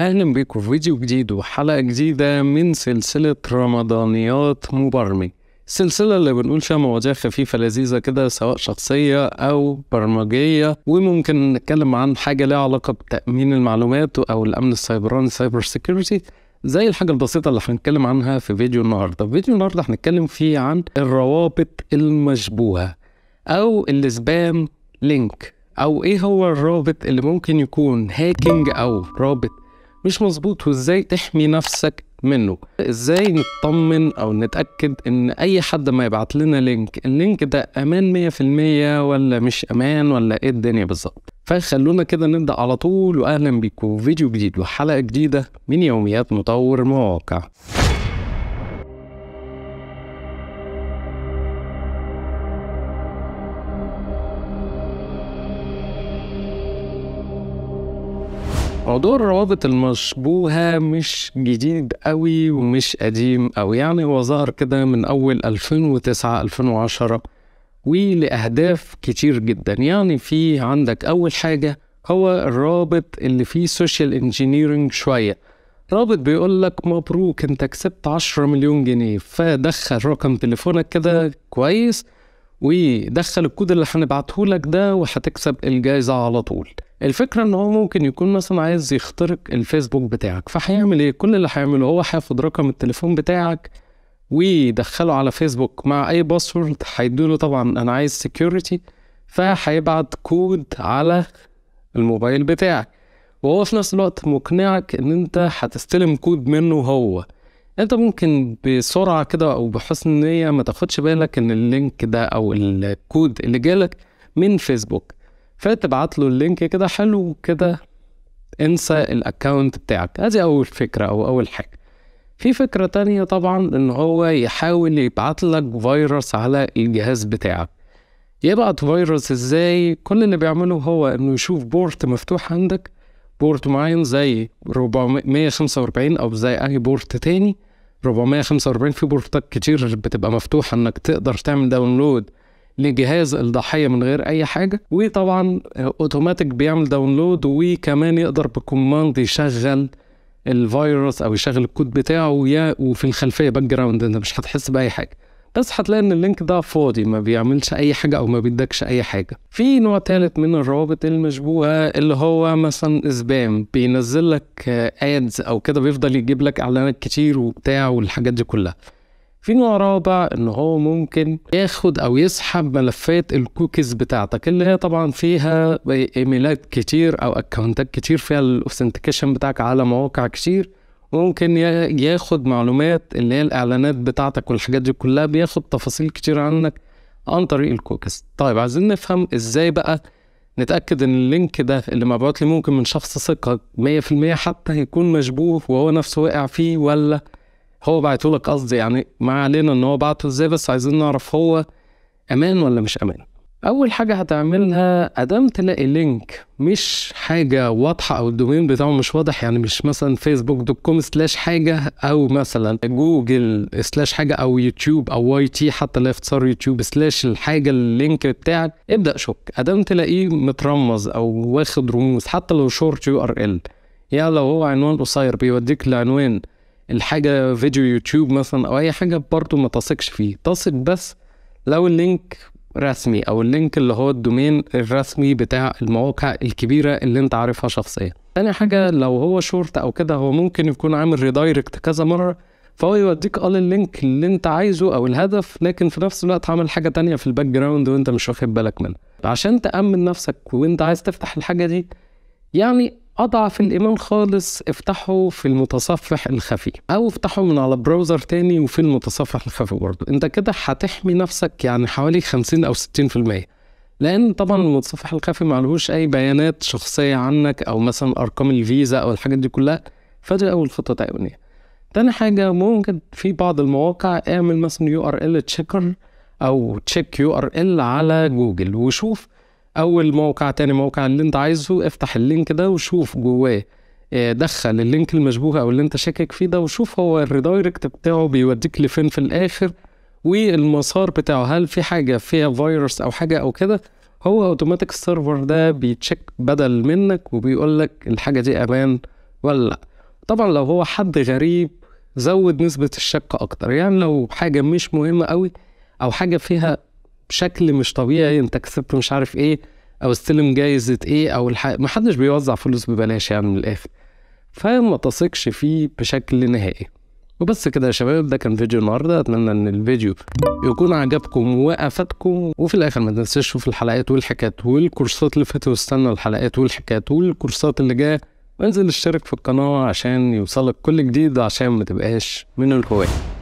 أهلا بيكم في فيديو جديد وحلقة جديدة من سلسلة رمضانيات مبرمج السلسلة اللي بنقول فيها مواضيع خفيفة لذيذة كده سواء شخصية أو برمجية وممكن نتكلم عن حاجة ليها علاقة بتأمين المعلومات أو الأمن السيبراني سايبر سيكيورتي زي الحاجة البسيطة اللي هنتكلم عنها في فيديو النهاردة في فيديو النهاردة هنتكلم فيه عن الروابط المشبوهة أو السبام لينك أو إيه هو الرابط اللي ممكن يكون هاكينج أو رابط مش مظبوط وازاي تحمي نفسك منه ازاي نطمن او نتاكد ان اي حد ما يبعت لنا لينك اللينك ده امان 100% ولا مش امان ولا ايه الدنيا بالظبط فخلونا كده نبدا على طول واهلا بكم فيديو جديد وحلقه جديده من يوميات مطور مواقع موضوع الروابط المشبوهة مش جديد قوي ومش قديم أو يعني هو ظهر كده من أول 2009 2010 ولأهداف كتير جدا يعني في عندك أول حاجة هو الرابط اللي فيه سوشيال انجينيرنج شوية رابط بيقول لك مبروك انت كسبت 10 مليون جنيه فدخل رقم تليفونك كده كويس ودخل الكود اللي هنبعته لك ده وهتكسب الجايزة على طول الفكره ان هو ممكن يكون مثلا عايز يخترق الفيسبوك بتاعك فهيعمل ايه كل اللي هيعمله هو هياخد رقم التليفون بتاعك ويدخله على فيسبوك مع اي باسورد هيدوله طبعا انا عايز سكيورتي فهيبعت كود على الموبايل بتاعك وهو في نفس الوقت مقنعك ان انت هتستلم كود منه هو انت ممكن بسرعه كده او بحسن نيه ما تاخدش بالك ان اللينك ده او الكود اللي جالك من فيسبوك فتبعت له اللينك كده حلو كده انسى الاكونت بتاعك هذه اول فكره او اول حاجه في فكره تانية طبعا ان هو يحاول يبعت لك فيروس على الجهاز بتاعك يبعت فيروس ازاي كل اللي بيعمله هو انه يشوف بورت مفتوح عندك بورت معين زي 445 او زي اي بورت تاني 445 في بورتات كتير بتبقى مفتوحه انك تقدر تعمل داونلود لجهاز الضحيه من غير اي حاجه وطبعا اوتوماتيك بيعمل داونلود وكمان يقدر بكوماند يشغل الفيروس او يشغل الكود بتاعه وفي الخلفيه باك جراوند انت مش هتحس باي حاجه بس هتلاقي ان اللينك ده فاضي ما بيعملش اي حاجه او ما بيدكش اي حاجه في نوع تالت من الروابط المشبوهه اللي هو مثلا سبام بينزل لك ادز او كده بيفضل يجيب لك اعلانات كتير وبتاع والحاجات دي كلها في نوع رابع ان هو ممكن ياخد او يسحب ملفات الكوكيز بتاعتك اللي هي طبعا فيها ايميلات كتير او اكونتات كتير فيها الاوثنتيكيشن بتاعك على مواقع كتير ممكن ياخد معلومات اللي هي الاعلانات بتاعتك والحاجات دي كلها بياخد تفاصيل كتير عنك عن طريق الكوكيز طيب عايزين نفهم ازاي بقى نتأكد إن اللينك ده اللي مبعوت لي ممكن من شخص ثقة 100% حتى يكون مشبوه وهو نفسه وقع فيه ولا هو بعته لك قصدي يعني ما علينا ان هو بعته ازاي بس عايزين نعرف هو امان ولا مش امان اول حاجه هتعملها ادام تلاقي لينك مش حاجه واضحه او الدومين بتاعه مش واضح يعني مش مثلا فيسبوك دوت كوم سلاش حاجه او مثلا جوجل سلاش حاجه او يوتيوب او واي تي حتى لا اختصار يوتيوب سلاش الحاجه اللينك بتاعك ابدا شك ادام تلاقيه مترمز او واخد رموز حتى لو شورت يو ار ال يعني لو هو عنوان قصير بيوديك لعنوان الحاجه فيديو يوتيوب مثلا او اي حاجه برضه ما تثقش فيه تثق بس لو اللينك رسمي او اللينك اللي هو الدومين الرسمي بتاع المواقع الكبيره اللي انت عارفها شخصيا تاني حاجه لو هو شورت او كده هو ممكن يكون عامل ريدايركت كذا مره فهو يوديك اه اللينك اللي انت عايزه او الهدف لكن في نفس الوقت عامل حاجه تانية في الباك جراوند وانت مش واخد بالك منها عشان تامن نفسك وانت عايز تفتح الحاجه دي يعني اضعف الايمان خالص افتحه في المتصفح الخفي او افتحه من على براوزر تاني وفي المتصفح الخفي برضه انت كده هتحمي نفسك يعني حوالي 50 او 60% لان طبعا المتصفح الخفي معلهوش اي بيانات شخصيه عنك او مثلا ارقام الفيزا او الحاجات دي كلها فدي اول خطه تأمينية تاني حاجه ممكن في بعض المواقع اعمل مثلا يو ار ال تشيكر او تشيك يو ار ال على جوجل وشوف اول موقع تاني موقع اللي انت عايزه افتح اللينك ده وشوف جواه آه، دخل اللينك المشبوه او اللي انت شاكك فيه ده وشوف هو الريدايركت بتاعه بيوديك لفين في الاخر والمسار بتاعه هل في حاجه فيها فيروس او حاجه او كده هو اوتوماتيك السيرفر ده بيتشيك بدل منك وبيقول لك الحاجه دي امان ولا لا طبعا لو هو حد غريب زود نسبه الشك اكتر يعني لو حاجه مش مهمه قوي او حاجه فيها بشكل مش طبيعي انت كسبت مش عارف ايه او استلم جايزه ايه او الح... ما حدش بيوزع فلوس ببلاش يعني من الاخر فما تثقش فيه بشكل نهائي وبس كده يا شباب ده كان فيديو النهارده اتمنى ان الفيديو يكون عجبكم وافادكم وفي الاخر ما تنساش تشوف الحلقات والحكايات والكورسات اللي فاتت واستنى الحلقات والحكايات والكورسات اللي جايه وانزل اشترك في القناه عشان يوصلك كل جديد عشان ما تبقاش من الهواه